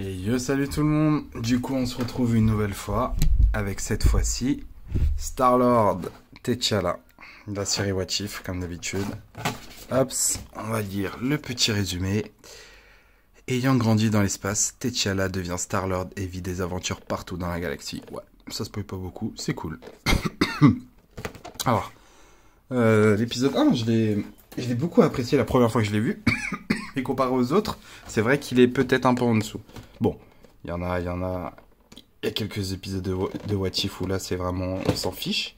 Et yo, salut tout le monde. Du coup, on se retrouve une nouvelle fois avec cette fois-ci Star-Lord T'Challa, la série What If, comme d'habitude. Hop, on va lire le petit résumé. Ayant grandi dans l'espace, T'Challa devient Star-Lord et vit des aventures partout dans la galaxie. Ouais, ça se paye pas beaucoup, c'est cool. Alors, euh, l'épisode 1, je l'ai beaucoup apprécié la première fois que je l'ai vu. comparé aux autres, c'est vrai qu'il est peut-être un peu en dessous. Bon, il y en a, il y en a, il y quelques épisodes de, de What If où là c'est vraiment, on s'en fiche.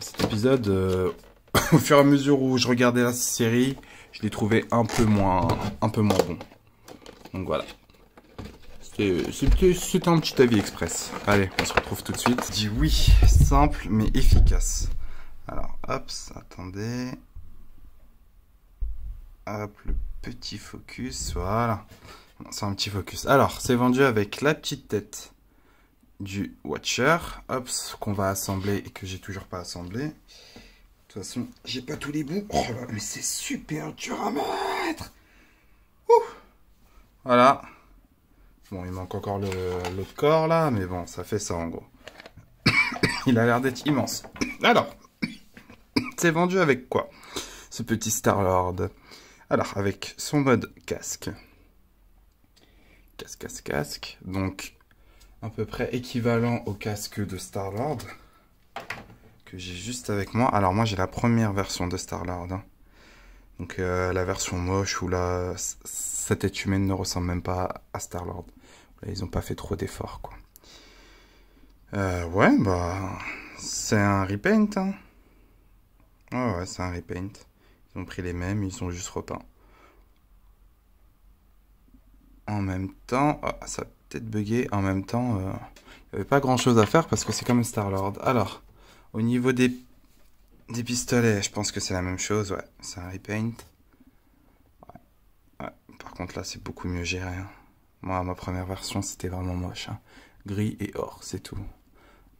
Cet épisode, euh, au fur et à mesure où je regardais la série, je l'ai trouvé un peu moins, un peu moins bon. Donc voilà. C'était un petit avis express. Allez, on se retrouve tout de suite. dis oui, simple mais efficace. Alors, hop, attendez. Hop, le petit focus, voilà. C'est un petit focus. Alors, c'est vendu avec la petite tête du Watcher. Hop, qu'on va assembler et que j'ai toujours pas assemblé. De toute façon, j'ai pas tous les bouts. Oh mais c'est super dur à mettre Ouh Voilà. Bon, il manque encore l'autre corps là, mais bon, ça fait ça en gros. il a l'air d'être immense. Alors, c'est vendu avec quoi Ce petit Star-Lord alors, avec son mode casque, casque, casque, casque, donc à peu près équivalent au casque de Star-Lord que j'ai juste avec moi. Alors, moi j'ai la première version de Star-Lord, hein. donc euh, la version moche où la, cette tête humaine ne ressemble même pas à Star-Lord. ils n'ont pas fait trop d'efforts, quoi. Euh, ouais, bah, c'est un repaint. Hein. ouais, c'est un repaint. Ils ont pris les mêmes, ils sont juste repeints. En même temps, ah, ça a peut-être bugué. En même temps, euh, il n'y avait pas grand-chose à faire parce que c'est comme Star-Lord. Alors, au niveau des, des pistolets, je pense que c'est la même chose. Ouais, c'est un repaint. Par contre, là, c'est beaucoup mieux géré. Hein. Moi, ma première version, c'était vraiment moche. Hein. Gris et or, c'est tout.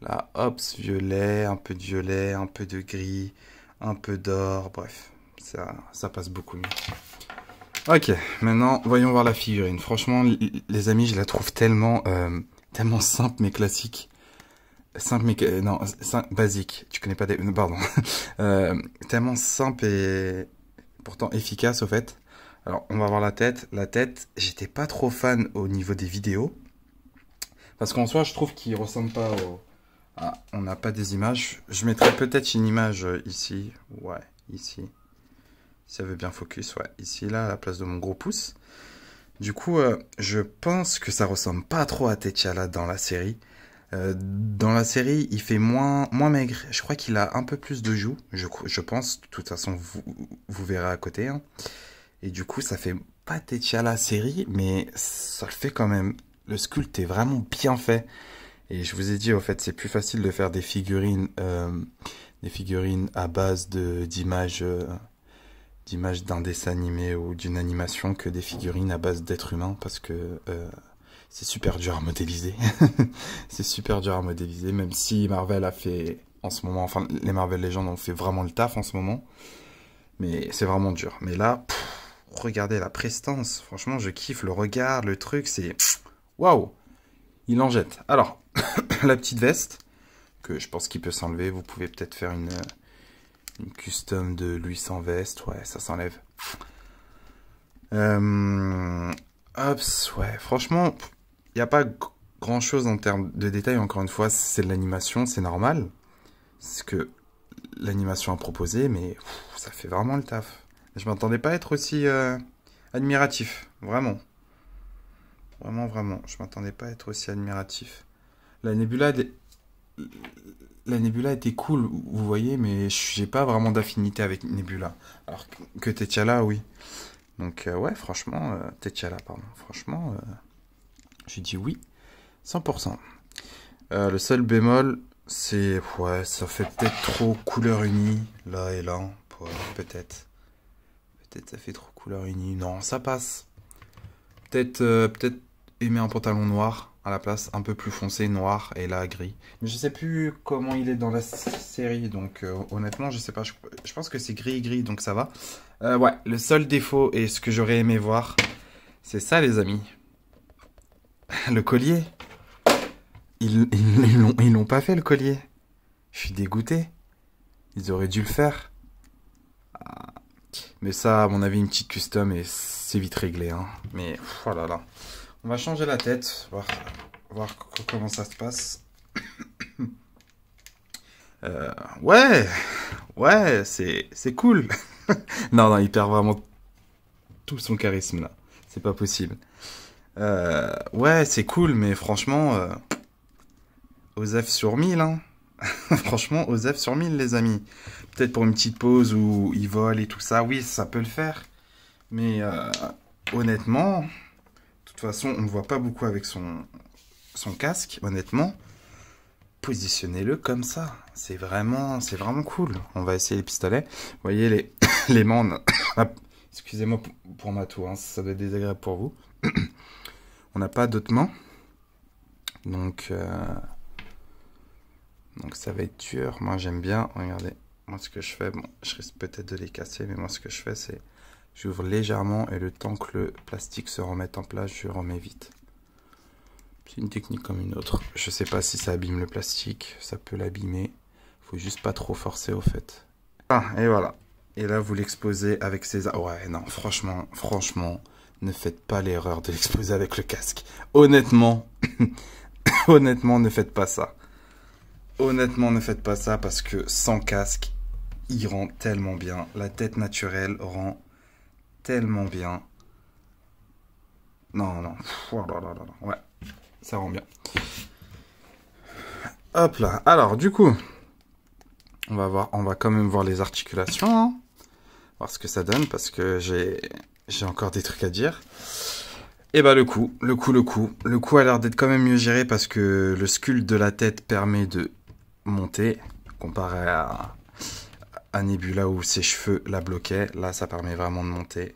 Là, hops, violet, un peu de violet, un peu de gris, un peu d'or, bref ça, ça passe beaucoup mieux. Ok, maintenant, voyons voir la figurine. Franchement, les amis, je la trouve tellement, euh, tellement simple mais classique. Simple mais... Euh, non, simple, basique. Tu connais pas des... Pardon. Euh, tellement simple et pourtant efficace, au fait. Alors, on va voir la tête. La tête, j'étais pas trop fan au niveau des vidéos. Parce qu'en soi, je trouve qu'il ressemble pas au... Ah, on n'a pas des images. Je mettrai peut-être une image ici. Ouais, ici. Ça veut bien focus, ouais. Ici, là, à la place de mon gros pouce. Du coup, euh, je pense que ça ressemble pas trop à T'Challa dans la série. Euh, dans la série, il fait moins, moins maigre. Je crois qu'il a un peu plus de joues, je, je pense. De toute façon, vous, vous verrez à côté. Hein. Et du coup, ça fait pas T'Challa série, mais ça le fait quand même. Le sculpt est vraiment bien fait. Et je vous ai dit, au fait, c'est plus facile de faire des figurines, euh, des figurines à base d'images d'images d'un dessin animé ou d'une animation que des figurines à base d'êtres humains parce que euh, c'est super dur à modéliser. c'est super dur à modéliser, même si Marvel a fait en ce moment, enfin les Marvel Legends ont fait vraiment le taf en ce moment, mais c'est vraiment dur. Mais là, regardez la prestance, franchement je kiffe le regard, le truc, c'est waouh, il en jette. Alors, la petite veste que je pense qu'il peut s'enlever, vous pouvez peut-être faire une une custom de lui sans veste, ouais, ça s'enlève. Hop, euh, ouais, franchement, il n'y a pas grand chose en termes de détails. Encore une fois, c'est de l'animation, c'est normal. ce que l'animation a proposé, mais ça fait vraiment le taf. Je m'attendais pas à être aussi euh, admiratif, vraiment. Vraiment, vraiment, je m'attendais pas à être aussi admiratif. La nébula, la Nebula était cool, vous voyez, mais j'ai pas vraiment d'affinité avec Nebula. Alors que là, oui. Donc euh, ouais, franchement, euh, pardon. Franchement, euh, j'ai dit oui, 100%. Euh, le seul bémol, c'est... Ouais, ça fait peut-être trop couleur unie, là et là. peut-être. Peut-être ça fait trop couleur unie. Non, ça passe. Peut-être peut-être aimer un pantalon noir à la place un peu plus foncé, noir et là gris. Mais je sais plus comment il est dans la série, donc euh, honnêtement je sais pas, je, pense que c'est gris gris donc ça va. Euh, ouais, le seul défaut et ce que j'aurais aimé voir, c'est ça les amis. le collier. Ils l'ont ils, pas fait le collier. Je suis dégoûté. Ils auraient dû le faire. Ah. Mais ça, à mon avis, une petite custom et c'est vite réglé. Hein. Mais voilà, oh là. On va changer la tête, voir, voir comment ça se passe. Euh, ouais, ouais, c'est cool. non, non, il perd vraiment tout son charisme là. C'est pas possible. Euh, ouais, c'est cool, mais franchement, euh, Osef sur 1000, hein. franchement, Osef sur 1000, les amis. Peut-être pour une petite pause où il vole et tout ça, oui, ça peut le faire. Mais euh, honnêtement, de toute façon, on ne voit pas beaucoup avec son, son casque, honnêtement. Positionnez-le comme ça. C'est vraiment, c'est vraiment cool. On va essayer les pistolets. Vous voyez, les, les mains, ah, Excusez-moi pour ma tour, hein, ça doit être désagréable pour vous. on n'a pas d'autres mains. Donc, euh, donc ça va être dur. Moi, j'aime bien. Regardez, moi, ce que je fais, bon, je risque peut-être de les casser, mais moi, ce que je fais, c'est J'ouvre légèrement et le temps que le plastique se remette en place, je remets vite. C'est une technique comme une autre. Je ne sais pas si ça abîme le plastique, ça peut l'abîmer. Faut juste pas trop forcer au fait. Ah, et voilà. Et là, vous l'exposez avec ses... Ouais, non, franchement, franchement, ne faites pas l'erreur de l'exposer avec le casque. Honnêtement, honnêtement, ne faites pas ça. Honnêtement, ne faites pas ça parce que sans casque, il rend tellement bien. La tête naturelle rend tellement bien. Non, non. Oh ouais, ça rend bien. Hop là. Alors, du coup, on va voir, on va quand même voir les articulations, hein, voir ce que ça donne, parce que j'ai, j'ai encore des trucs à dire. Et eh bah le coup, le coup, le coup, le coup a l'air d'être quand même mieux géré parce que le sculpte de la tête permet de monter comparé à à Nebula où ses cheveux la bloquaient. Là, ça permet vraiment de monter.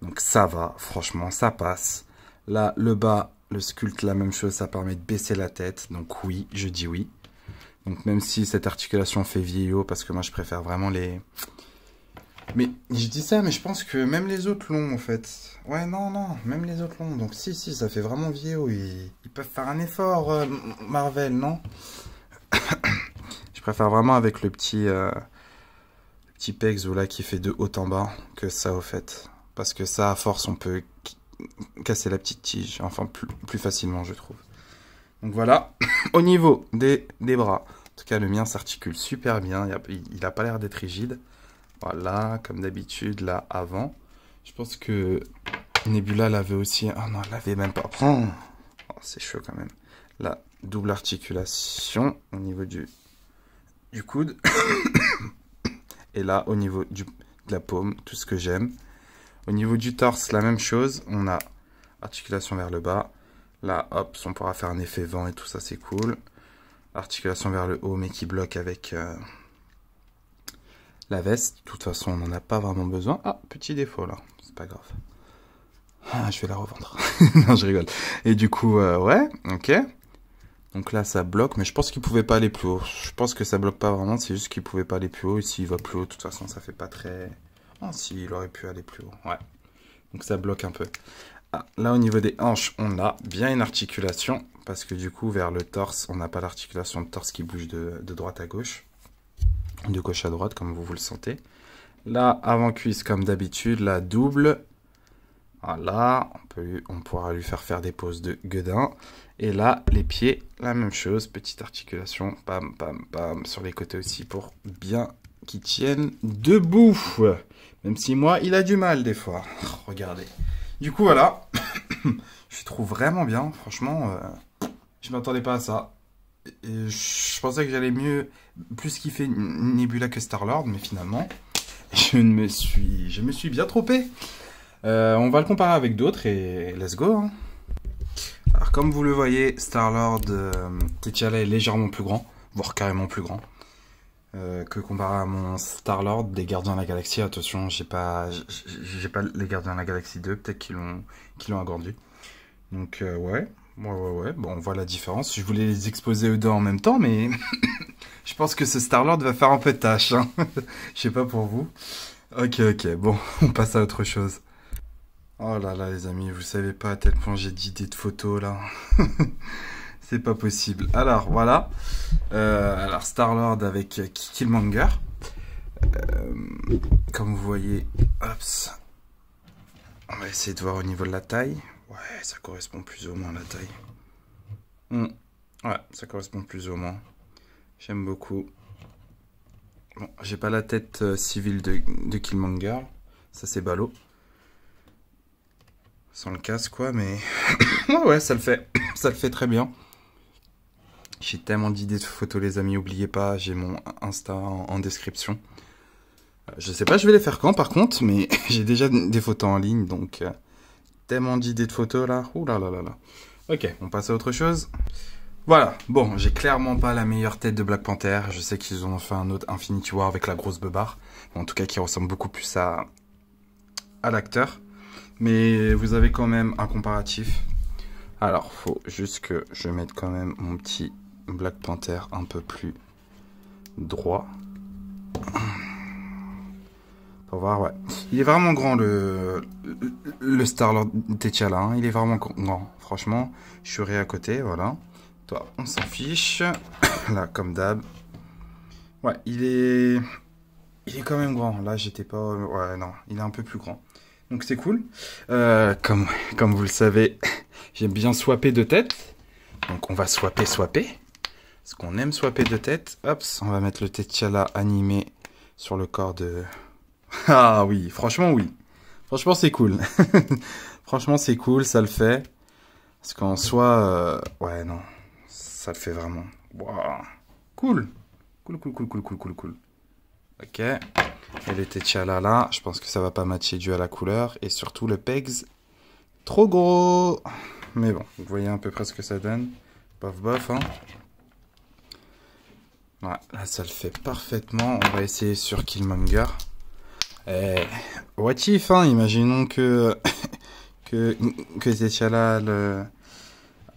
Donc ça va, franchement, ça passe. Là, le bas, le sculpte, la même chose, ça permet de baisser la tête. Donc oui, je dis oui. Donc même si cette articulation fait vieillot, parce que moi je préfère vraiment les... Mais je dis ça, mais je pense que même les autres longs en fait. Ouais, non, non, même les autres longs. Donc si, si, ça fait vraiment vieillot. Ils, peuvent faire un effort, euh, Marvel, non Je préfère vraiment avec le petit... Euh, petit pegs voilà, qui fait de haut en bas que ça au fait. Parce que ça, à force, on peut casser la petite tige, enfin plus, facilement, je trouve. Donc voilà, au niveau des, des, bras, en tout cas le mien s'articule super bien, il n'a pas l'air d'être rigide. Voilà, comme d'habitude, là, avant. Je pense que Nebula l'avait aussi... Oh non, elle l'avait même pas. Hum. Oh, c'est chaud quand même. La double articulation au niveau du, du coude. Et là, au niveau du, de la paume, tout ce que j'aime. Au niveau du torse, la même chose. On a articulation vers le bas. Là, hop, on pourra faire un effet vent et tout ça, c'est cool. Articulation vers le haut, mais qui bloque avec euh, la veste. De toute façon, on n'en a pas vraiment besoin. Ah, petit défaut là, c'est pas grave. Ah, je vais la revendre. non, je rigole. Et du coup, euh, ouais, ok. Donc là, ça bloque, mais je pense qu'il pouvait pas aller plus haut. Je pense que ça bloque pas vraiment, c'est juste qu'il pouvait pas aller plus haut. Ici, s'il va plus haut, de toute façon, ça fait pas très... Oh, ah, si, il aurait pu aller plus haut, ouais. Donc ça bloque un peu. Ah, là, au niveau des hanches, on a bien une articulation, parce que du coup, vers le torse, on n'a pas l'articulation de torse qui bouge de, de droite à gauche. De gauche à droite, comme vous vous le sentez. Là, avant-cuisse, comme d'habitude, la double voilà, ah, on, peut, on pourra lui faire faire des poses de guedin. Et là, les pieds, la même chose, petite articulation, pam, pam, pam, sur les côtés aussi pour bien qu'il tienne debout. Même si moi, il a du mal des fois. Oh, regardez. Du coup, voilà, je trouve vraiment bien, franchement, je euh, je m'attendais pas à ça. je pensais que j'allais mieux, plus kiffer Nebula que Star-Lord, mais finalement, je me suis, je me suis bien trompé. Euh, on va le comparer avec d'autres et let's go. Hein. Alors comme vous le voyez, Star-Lord euh, T'Challa est légèrement plus grand, voire carrément plus grand. Euh, que comparé à mon Star-Lord des Gardiens de la Galaxie, attention, j'ai pas, j'ai pas les Gardiens de la Galaxie 2, peut-être qu'ils l'ont, qu'ils l'ont agrandi. Donc ouais, bon, on voit la différence. Je voulais les exposer eux deux en même temps, mais je pense que ce Star-Lord va faire un peu tâche. Hein. Je sais pas pour vous. Ok, ok, bon, on passe à autre chose. Oh là là les amis, vous savez pas à tel point j'ai d'idées de photos là. C'est pas possible. Alors voilà. Euh, alors Star-Lord avec Killmonger. Euh, comme vous voyez, on va essayer de voir au niveau de la taille. Ouais, ça correspond plus ou moins à la taille. Hmm. Ouais, ça correspond plus ou moins. J'aime beaucoup. Bon, j'ai pas la tête euh, civile de, de Killmonger. Ça, c'est ballot sans le casque quoi mais ouais ça le fait ça le fait très bien j'ai tellement d'idées de photos les amis oubliez pas j'ai mon insta en, description euh, je sais pas je vais les faire quand par contre mais j'ai déjà des photos en ligne donc euh, tellement d'idées de photos là ouh là là là là ok on passe à autre chose voilà, bon, j'ai clairement pas la meilleure tête de Black Panther. Je sais qu'ils ont fait un autre Infinity War avec la grosse beubar En tout cas, qui ressemble beaucoup plus à, à l'acteur. Mais vous avez quand même un comparatif. Alors, faut juste que je mette quand même mon petit Black Panther un peu plus droit. Pour voir, ouais. Il est vraiment grand le, le Star-Lord T'Challa. Hein. Il est vraiment grand. Franchement, je suis à côté, voilà. Toi, on s'en fiche. Là, comme d'hab. Ouais, il est... Il est quand même grand. Là, j'étais pas... Ouais, non. Il est un peu plus grand donc c'est cool. Euh, comme, comme vous le savez, j'aime bien swapper de tête. Donc on va swapper, swapper. Parce qu'on aime swapper de tête. Hop, on va mettre le T'Challa animé sur le corps de... Ah oui, franchement oui. Franchement c'est cool. franchement c'est cool, ça le fait. Parce qu'en soi, euh, ouais non, ça le fait vraiment. Cool. Cool, cool, cool, cool, cool, cool, cool. Ok. elle était Tetchala là, je pense que ça va pas matcher dû à la couleur. Et surtout le Pegs, trop gros. Mais bon, vous voyez à peu près ce que ça donne. Bof, bof. Hein. Ouais, là ça le fait parfaitement. On va essayer sur Killmonger. Et eh, what if, hein? imaginons que, que, que le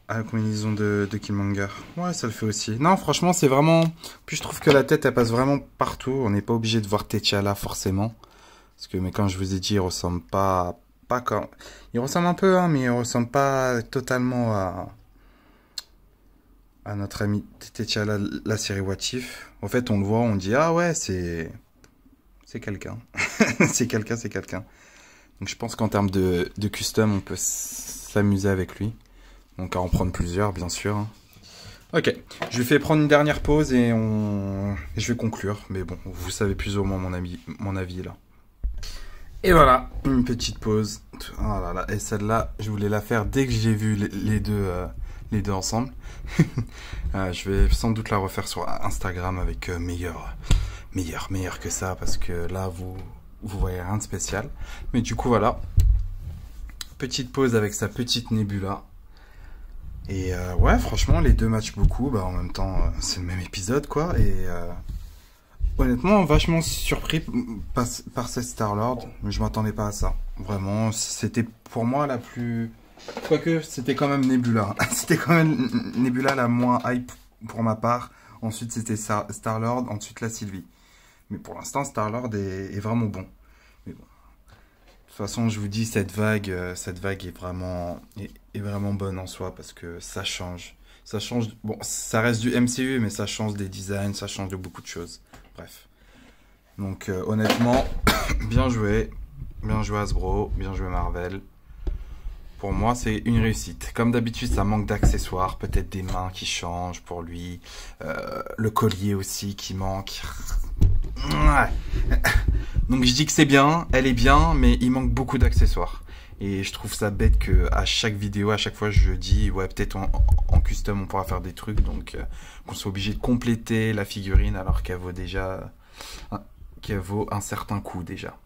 à ah, la combinaison de, Killmonger. Ouais, ça le fait aussi. Non, franchement, c'est vraiment... Puis je trouve que la tête, elle passe vraiment partout. On n'est pas obligé de voir T'Challa, forcément. Parce que, mais quand je vous ai dit, il ressemble pas... Pas quand... Il ressemble un peu, hein, mais il ressemble pas totalement à... À notre ami T'Challa, la série What If. En fait, on le voit, on dit, ah ouais, c'est... C'est quelqu'un. c'est quelqu'un, c'est quelqu'un. Donc je pense qu'en termes de custom, on peut s'amuser avec lui. Donc à en prendre plusieurs, bien sûr. Ok, je lui fais prendre une dernière pause et on... je vais conclure. Mais bon, vous savez plus ou moins mon, mon avis là. Et voilà, une petite pause. Ah et celle-là, je voulais la faire dès que j'ai vu les deux, euh, les deux ensemble. Euh, je vais sans doute la refaire sur Instagram avec euh, meilleur, meilleur, meilleur que ça parce que là, vous, vous voyez rien de spécial. Mais du coup, voilà. Petite pause avec sa petite nébula. Et euh, ouais, franchement, les deux matchs beaucoup. Bah, en même temps, euh, c'est le même épisode, quoi. Et euh, honnêtement, vachement surpris par, par cette Star-Lord. Je m'attendais pas à ça. Vraiment, c'était pour moi la plus. Quoique, c'était quand même Nebula. Hein. c'était quand même Nebula la moins hype pour ma part. Ensuite, c'était Star-Lord. Ensuite, la Sylvie. Mais pour l'instant, Star-Lord est vraiment bon toute façon, je vous dis, cette vague, euh, cette vague est vraiment, est, vraiment bonne en soi parce que ça change. Ça change. Bon, ça reste du MCU, mais ça change des designs, ça change de beaucoup de choses. Bref. Donc, euh, honnêtement, bien joué. Bien joué Hasbro, bien joué Marvel. Pour moi, c'est une réussite. Comme d'habitude, ça manque d'accessoires, peut-être des mains qui changent pour lui, euh, le collier aussi qui manque. Donc je dis que c'est bien, elle est bien, mais il manque beaucoup d'accessoires. Et je trouve ça bête que à chaque vidéo, à chaque fois, je dis ouais peut-être en, custom on pourra faire des trucs, donc euh, qu'on soit obligé de compléter la figurine alors qu'elle vaut déjà qu'elle vaut un certain coût déjà.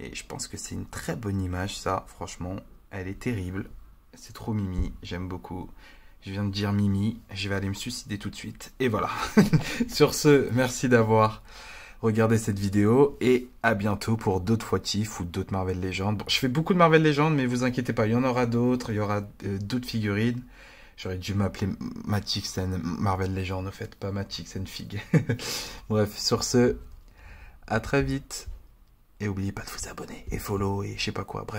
Et je pense que c'est une très bonne image ça, franchement, elle est terrible, c'est trop mimi, j'aime beaucoup. Je viens de dire mimi, je vais aller me suicider tout de suite. Et voilà. Sur ce, merci d'avoir regardez cette vidéo et à bientôt pour d'autres fois ou d'autres Marvel Legends. je fais beaucoup de Marvel Legends, mais vous inquiétez pas, il y en aura d'autres, il y aura euh, d'autres figurines. J'aurais dû m'appeler Matixen Marvel Legends, ne fait, pas Matixen Fig. Bref, sur ce, à très vite. Et oubliez pas de vous abonner et follow et je sais pas quoi. Bref.